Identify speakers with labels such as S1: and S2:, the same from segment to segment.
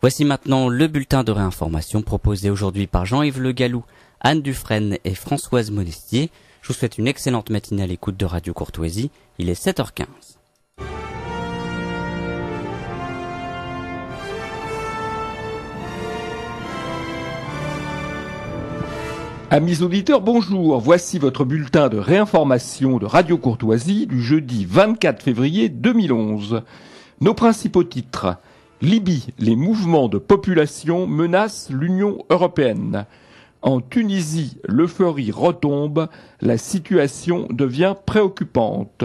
S1: Voici maintenant le bulletin de réinformation proposé aujourd'hui par Jean-Yves Le Gallou, Anne Dufresne et Françoise Monestier. Je vous souhaite une excellente matinée à l'écoute de Radio Courtoisie. Il est
S2: 7h15.
S3: Amis auditeurs, bonjour. Voici votre bulletin de réinformation de Radio Courtoisie du jeudi 24 février 2011. Nos principaux titres. Libye, les mouvements de population menacent l'Union européenne. En Tunisie, l'euphorie retombe, la situation devient préoccupante.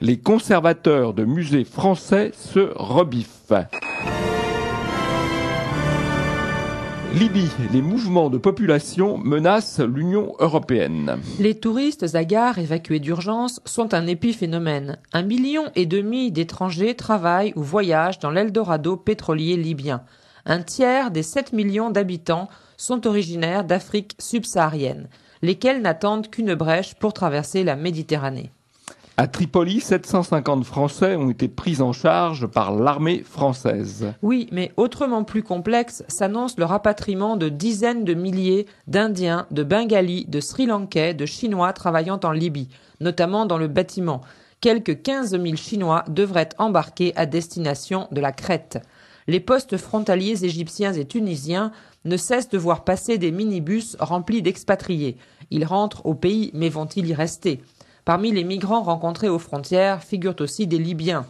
S3: Les conservateurs de musées français se rebiffent. Libye, les mouvements de population menacent l'Union européenne.
S1: Les touristes à gare évacués d'urgence sont un épiphénomène. Un million et demi d'étrangers travaillent ou voyagent dans l'Eldorado pétrolier libyen. Un tiers des 7 millions d'habitants sont originaires d'Afrique subsaharienne, lesquels n'attendent qu'une brèche pour traverser la Méditerranée.
S3: À Tripoli, 750 Français ont été pris en charge par l'armée française.
S1: Oui, mais autrement plus complexe s'annonce le rapatriement de dizaines de milliers d'Indiens, de Bengalis, de Sri Lankais, de Chinois travaillant en Libye, notamment dans le bâtiment. Quelques 15 000 Chinois devraient embarquer à destination de la Crète. Les postes frontaliers égyptiens et tunisiens ne cessent de voir passer des minibus remplis d'expatriés. Ils rentrent au pays, mais vont-ils y rester Parmi les migrants rencontrés aux frontières
S3: figurent aussi des Libyens.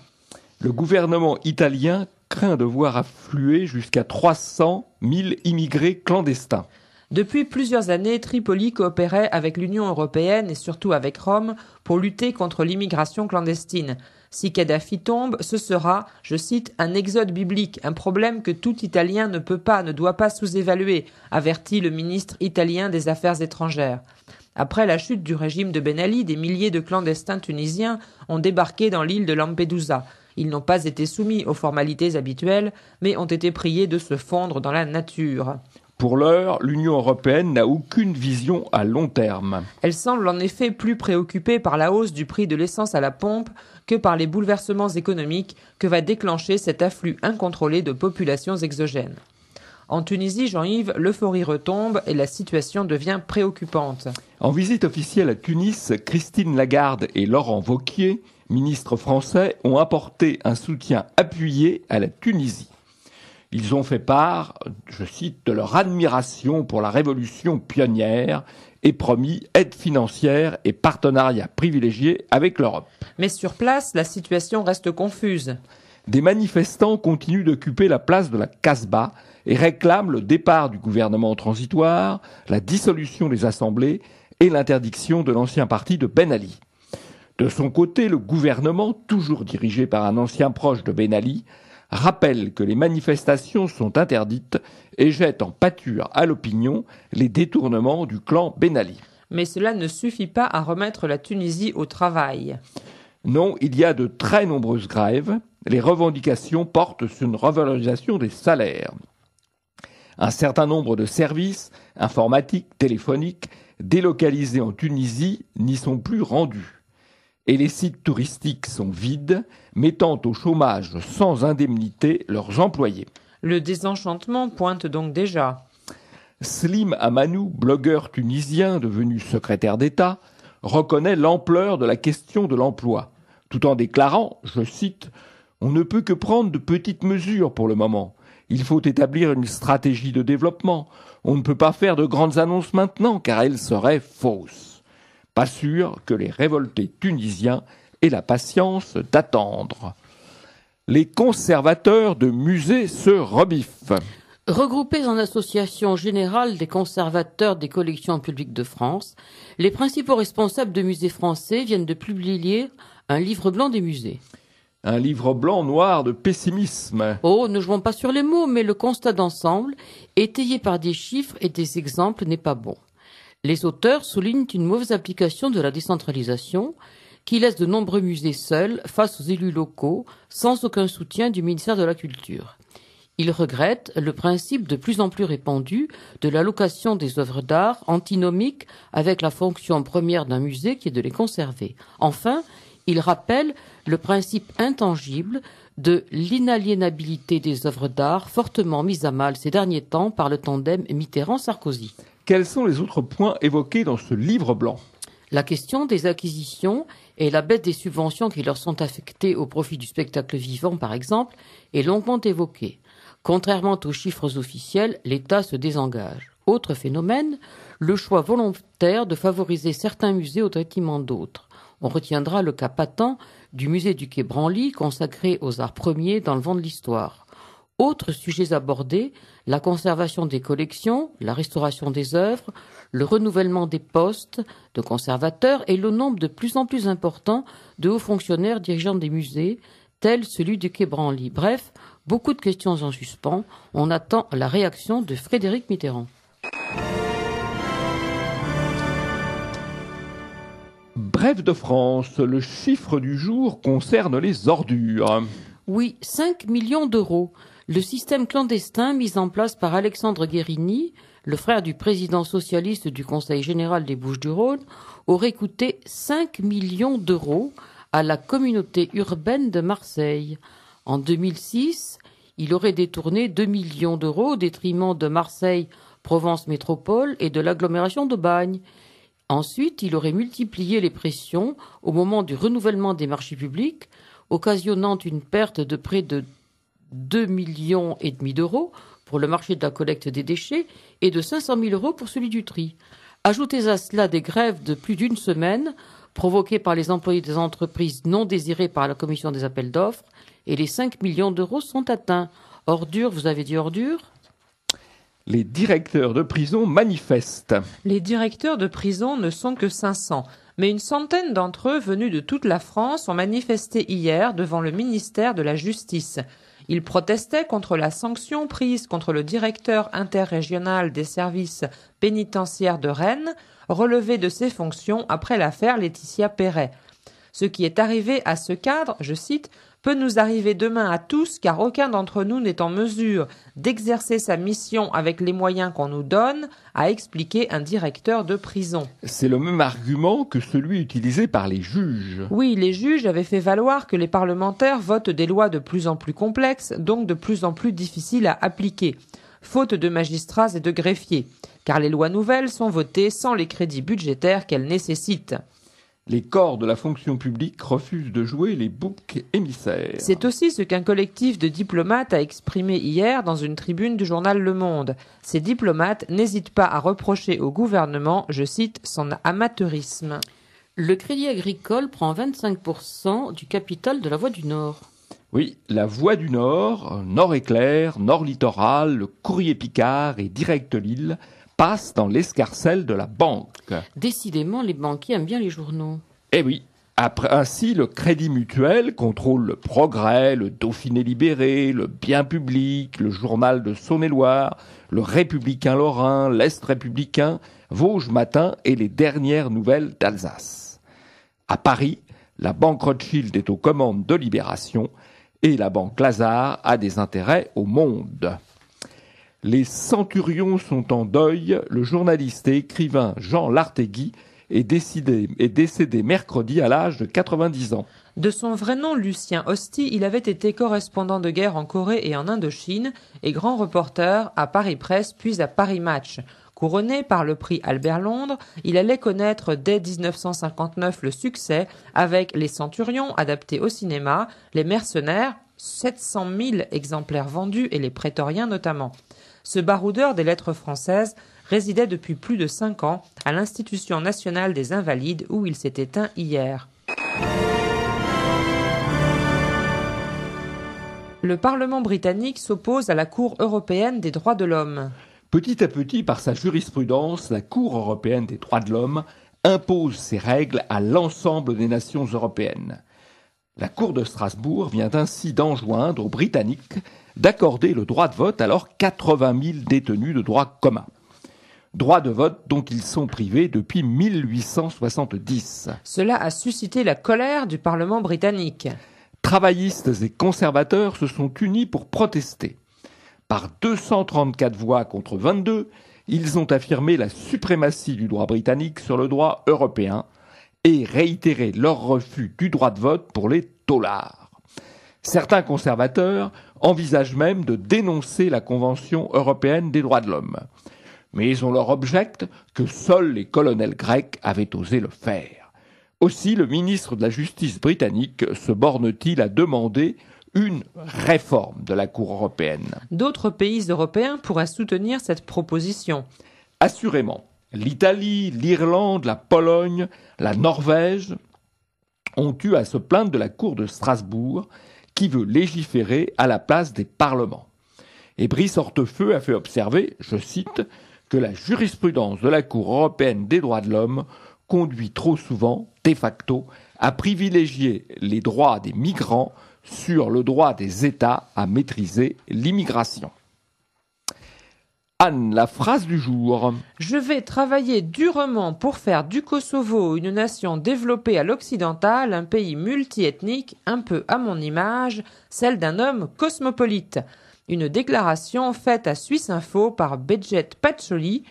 S3: Le gouvernement italien craint de voir affluer jusqu'à 300 000 immigrés clandestins. Depuis plusieurs années, Tripoli
S1: coopérait avec l'Union européenne et surtout avec Rome pour lutter contre l'immigration clandestine. Si Kadhafi tombe, ce sera, je cite, un exode biblique, un problème que tout Italien ne peut pas, ne doit pas sous-évaluer, avertit le ministre italien des Affaires étrangères. Après la chute du régime de Ben Ali, des milliers de clandestins tunisiens ont débarqué dans l'île de Lampedusa. Ils n'ont pas été soumis aux formalités habituelles, mais ont été priés de se fondre dans la nature.
S3: Pour l'heure, l'Union européenne n'a aucune vision
S1: à long terme. Elle semble en effet plus préoccupée par la hausse du prix de l'essence à la pompe que par les bouleversements économiques que va déclencher cet afflux incontrôlé de populations exogènes. En Tunisie, Jean-Yves, l'euphorie retombe et la situation devient préoccupante.
S3: En visite officielle à Tunis, Christine Lagarde et Laurent Vauquier, ministres français, ont apporté un soutien appuyé à la Tunisie. Ils ont fait part, je cite, de leur admiration pour la révolution pionnière et promis aide financière et partenariat privilégié avec l'Europe. Mais sur place, la situation reste confuse des manifestants continuent d'occuper la place de la Casbah et réclament le départ du gouvernement transitoire, la dissolution des assemblées et l'interdiction de l'ancien parti de Ben Ali. De son côté, le gouvernement, toujours dirigé par un ancien proche de Ben Ali, rappelle que les manifestations sont interdites et jette en pâture à l'opinion les détournements du clan Ben Ali. Mais cela ne
S1: suffit pas à remettre la Tunisie au travail.
S3: Non, il y a de très nombreuses grèves les revendications portent sur une revalorisation des salaires. Un certain nombre de services informatiques, téléphoniques, délocalisés en Tunisie n'y sont plus rendus. Et les sites touristiques sont vides, mettant au chômage sans indemnité leurs employés. Le désenchantement pointe donc déjà. Slim Amanou, blogueur tunisien devenu secrétaire d'État, reconnaît l'ampleur de la question de l'emploi, tout en déclarant, je cite, on ne peut que prendre de petites mesures pour le moment. Il faut établir une stratégie de développement. On ne peut pas faire de grandes annonces maintenant car elles seraient fausses. Pas sûr que les révoltés tunisiens aient la patience d'attendre. Les conservateurs de musées se rebiffent.
S2: Regroupés en association générale des conservateurs des collections publiques de France, les principaux responsables de musées français viennent de publier un livre blanc des musées un livre blanc noir de pessimisme. Oh, ne jouons pas sur les mots, mais le constat d'ensemble, étayé par des chiffres et des exemples, n'est pas bon. Les auteurs soulignent une mauvaise application de la décentralisation qui laisse de nombreux musées seuls face aux élus locaux sans aucun soutien du ministère de la Culture. Ils regrettent le principe de plus en plus répandu de l'allocation des œuvres d'art antinomiques avec la fonction première d'un musée qui est de les conserver. Enfin, il rappelle le principe intangible de l'inaliénabilité des œuvres d'art fortement mises à mal ces derniers temps par le tandem Mitterrand-Sarkozy.
S3: Quels sont les autres points évoqués
S2: dans ce livre blanc La question des acquisitions et la baisse des subventions qui leur sont affectées au profit du spectacle vivant, par exemple, est longuement évoquée. Contrairement aux chiffres officiels, l'État se désengage. Autre phénomène, le choix volontaire de favoriser certains musées au traitement d'autres on retiendra le cas patent du musée du Quai Branly consacré aux arts premiers dans le vent de l'histoire. Autres sujets abordés, la conservation des collections, la restauration des œuvres, le renouvellement des postes de conservateurs et le nombre de plus en plus important de hauts fonctionnaires dirigeants des musées, tel celui du Quai Branly. Bref, beaucoup de questions en suspens. On attend la réaction de Frédéric Mitterrand.
S3: Rêve de France, le chiffre du jour concerne les ordures.
S2: Oui, 5 millions d'euros. Le système clandestin mis en place par Alexandre Guérini, le frère du président socialiste du Conseil général des Bouches-du-Rhône, aurait coûté 5 millions d'euros à la communauté urbaine de Marseille. En 2006, il aurait détourné 2 millions d'euros au détriment de Marseille, Provence Métropole et de l'agglomération de Bagne. Ensuite, il aurait multiplié les pressions au moment du renouvellement des marchés publics, occasionnant une perte de près de 2,5 millions et demi d'euros pour le marché de la collecte des déchets et de 500 000 euros pour celui du tri. Ajoutez à cela des grèves de plus d'une semaine provoquées par les employés des entreprises non désirées par la commission des appels d'offres et les 5 millions d'euros sont atteints. Ordure, vous avez dit ordure
S3: les directeurs de prison manifestent.
S2: Les directeurs de
S1: prison ne sont que 500, mais une centaine d'entre eux venus de toute la France ont manifesté hier devant le ministère de la Justice. Ils protestaient contre la sanction prise contre le directeur interrégional des services pénitentiaires de Rennes, relevé de ses fonctions après l'affaire Laetitia Perret. Ce qui est arrivé à ce cadre, je cite, peut nous arriver demain à tous car aucun d'entre nous n'est en mesure d'exercer sa mission avec les moyens qu'on nous donne, a expliqué un directeur de prison.
S3: C'est le même argument que celui utilisé par les juges.
S1: Oui, les juges avaient fait valoir que les parlementaires votent des lois de plus en plus complexes, donc de plus en plus difficiles à appliquer, faute de magistrats et de greffiers, car les lois nouvelles sont votées sans les crédits budgétaires qu'elles nécessitent
S3: les corps de la fonction publique refusent de jouer les
S1: boucs émissaires. C'est aussi ce qu'un collectif de diplomates a exprimé hier dans une tribune du journal Le Monde. Ces diplomates n'hésitent pas à reprocher au gouvernement, je cite,
S2: son amateurisme. Le crédit agricole prend 25% du capital de la Voie du Nord.
S3: Oui, la Voie du Nord, Nord Éclair, Nord Littoral, le Courrier Picard et Direct Lille passe dans l'escarcelle de la banque.
S2: Décidément, les banquiers aiment bien les journaux.
S3: Eh oui. ainsi, le Crédit Mutuel contrôle le Progrès, le Dauphiné Libéré, le Bien Public, le Journal de Saône-et-Loire, le Républicain Lorrain, l'Est Républicain, Vosges Matin et les dernières nouvelles d'Alsace. À Paris, la Banque Rothschild est aux commandes de Libération et la Banque Lazare a des intérêts au monde. Les centurions sont en deuil. Le journaliste et écrivain Jean Lartegui est, décédé mercredi à l'âge de 90 ans. De son vrai
S1: nom Lucien Hosty, il avait été correspondant de guerre en Corée et en Indochine et grand reporter à Paris Presse puis à Paris Match. Couronné par le prix Albert Londres, il allait connaître dès 1959 le succès avec Les Centurions, adaptés au cinéma, Les Mercenaires, 700 000 exemplaires vendus et les prétoriens notamment. Ce baroudeur des lettres françaises résidait depuis plus de cinq ans à l'Institution nationale des Invalides où il s'est éteint hier. Le Parlement britannique s'oppose à la Cour européenne des droits de l'homme.
S3: Petit à petit, par sa jurisprudence, la Cour européenne des droits de l'homme impose ses règles à l'ensemble des nations européennes. La Cour de Strasbourg vient ainsi d'enjoindre aux Britanniques d'accorder le droit de vote à leurs 80 000 détenus de droit commun. Droit de vote dont ils sont privés depuis 1870.
S1: Cela a suscité la colère du Parlement britannique.
S3: Travaillistes et conservateurs se sont unis pour protester. Par 234 voix contre 22, ils ont affirmé la suprématie du droit britannique sur le droit européen et réitéré leur refus du droit de vote pour les dollars. Certains conservateurs envisagent même de dénoncer la Convention européenne des droits de l'homme. Mais on leur objecte que seuls les colonels grecs avaient osé le faire. Aussi le ministre de la Justice britannique se borne-t-il à demander une réforme de la Cour européenne.
S1: D'autres pays
S3: européens pourraient soutenir cette proposition. Assurément, l'Italie, l'Irlande, la Pologne, la Norvège ont eu à se plaindre de la Cour de Strasbourg qui veut légiférer à la place des parlements. Et Brice Hortefeux a fait observer, je cite, que la jurisprudence de la Cour européenne des droits de l'homme conduit trop souvent, de facto, à privilégier les droits des migrants sur le droit des États à maîtriser l'immigration. Anne, la phrase du jour.
S1: Je vais travailler durement pour faire du Kosovo une nation développée à l'occidental, un pays multiethnique, un peu à mon image, celle d'un homme cosmopolite. Une déclaration faite à Suisse Info par Bedjet Pacholi,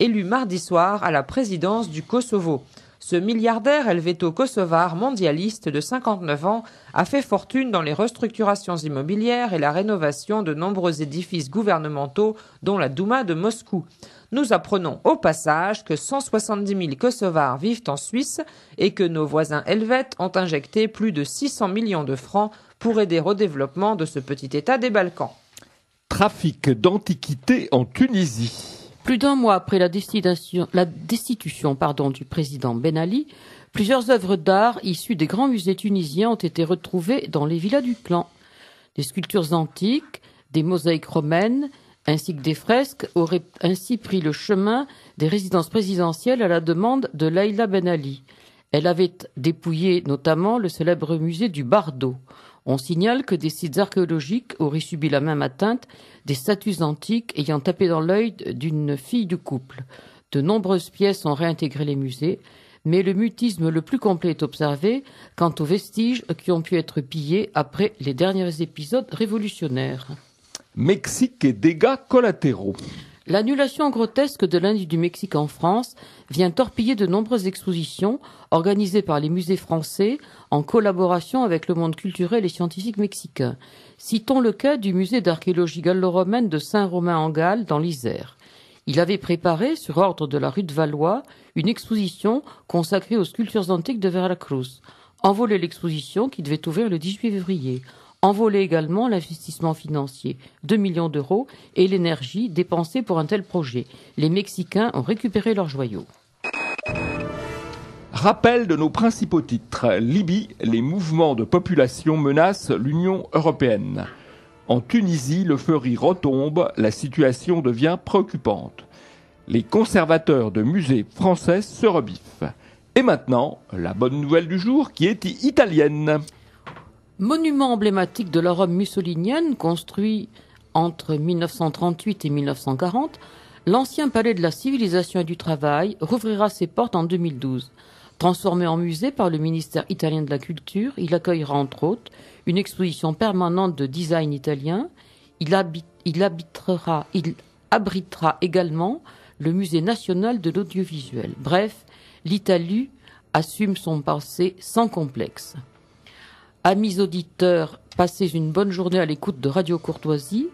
S1: élu mardi soir à la présidence du Kosovo. Ce milliardaire helvéto kosovar mondialiste de 59 ans a fait fortune dans les restructurations immobilières et la rénovation de nombreux édifices gouvernementaux, dont la Douma de Moscou. Nous apprenons au passage que 170 000 Kosovars vivent en Suisse et que nos voisins helvètes ont injecté plus de 600 millions de francs pour aider au développement de ce petit État des Balkans.
S3: Trafic
S2: d'antiquités en Tunisie. Plus d'un mois après la destitution, du président Ben Ali, plusieurs œuvres d'art issues des grands musées tunisiens ont été retrouvées dans les villas du clan. Des sculptures antiques, des mosaïques romaines, ainsi que des fresques auraient ainsi pris le chemin des résidences présidentielles à la demande de Laila Ben Ali. Elle avait dépouillé notamment le célèbre musée du Bardo. On signale que des sites archéologiques auraient subi la même atteinte, des statues antiques ayant tapé dans l'œil d'une fille du couple. De nombreuses pièces ont réintégré les musées, mais le mutisme le plus complet est observé quant aux vestiges qui ont pu être pillés après les derniers épisodes révolutionnaires.
S3: Mexique et dégâts collatéraux.
S2: L'annulation grotesque de l'Indie du Mexique en France vient torpiller de nombreuses expositions organisées par les musées français en collaboration avec le monde culturel et scientifique mexicain. Citons le cas du musée d'archéologie gallo-romaine de Saint-Romain-en-Galles dans l'Isère. Il avait préparé, sur ordre de la rue de Valois, une exposition consacrée aux sculptures antiques de Veracruz. Envolé l'exposition qui devait ouvrir le 18 février. Envolé également l'investissement financier, 2 millions d'euros, et l'énergie dépensée pour un tel projet. Les Mexicains ont récupéré leurs joyaux.
S3: Rappel de nos principaux titres. Libye, les mouvements de population menacent l'Union européenne. En Tunisie, le feu y retombe, la situation devient préoccupante. Les conservateurs de musées français se rebiffent. Et maintenant, la bonne nouvelle du jour qui est italienne.
S2: Monument emblématique de la Rome mussolinienne, construit entre 1938 et 1940, l'ancien palais de la civilisation et du travail rouvrira ses portes en 2012. Transformé en musée par le ministère italien de la Culture, il accueillera entre autres une exposition permanente de design italien. Il, il abritera également le musée national de l'audiovisuel. Bref, l'Italie assume son passé sans complexe. Amis auditeurs, passez une bonne journée à l'écoute de Radio Courtoisie.